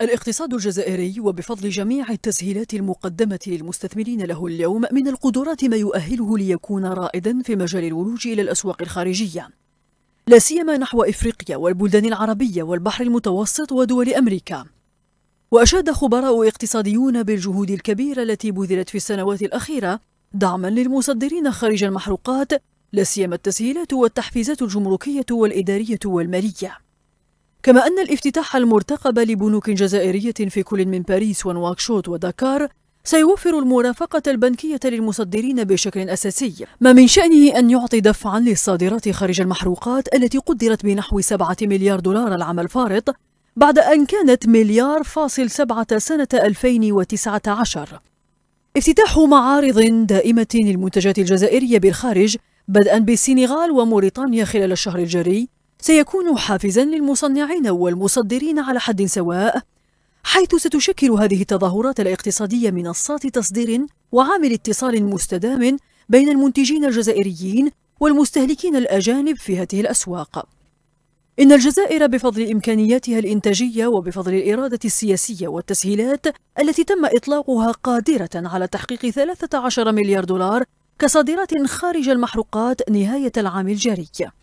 الاقتصاد الجزائري وبفضل جميع التسهيلات المقدمة للمستثمرين له اليوم من القدرات ما يؤهله ليكون رائدا في مجال الولوج إلى الأسواق الخارجية لا سيما نحو إفريقيا والبلدان العربية والبحر المتوسط ودول أمريكا وأشاد خبراء اقتصاديون بالجهود الكبيرة التي بذلت في السنوات الأخيرة دعما للمصدرين خارج المحروقات لا سيما التسهيلات والتحفيزات الجمركية والإدارية والمالية كما أن الافتتاح المرتقب لبنوك جزائرية في كل من باريس ونواكشوط ودكار سيوفر المرافقة البنكية للمصدرين بشكل أساسي ما من شأنه أن يعطي دفعا للصادرات خارج المحروقات التي قدرت بنحو 7 مليار دولار العام الفارط بعد أن كانت مليار فاصل سبعة سنة 2019 افتتاح معارض دائمة للمنتجات الجزائرية بالخارج بدءا بالسنغال وموريتانيا خلال الشهر الجاري سيكون حافزا للمصنعين والمصدرين على حد سواء حيث ستشكل هذه التظاهرات الاقتصادية منصات تصدير وعامل اتصال مستدام بين المنتجين الجزائريين والمستهلكين الأجانب في هذه الأسواق إن الجزائر بفضل إمكانياتها الإنتاجية وبفضل الإرادة السياسية والتسهيلات التي تم إطلاقها قادرة على تحقيق 13 مليار دولار كصادرات خارج المحروقات نهاية العام الجاري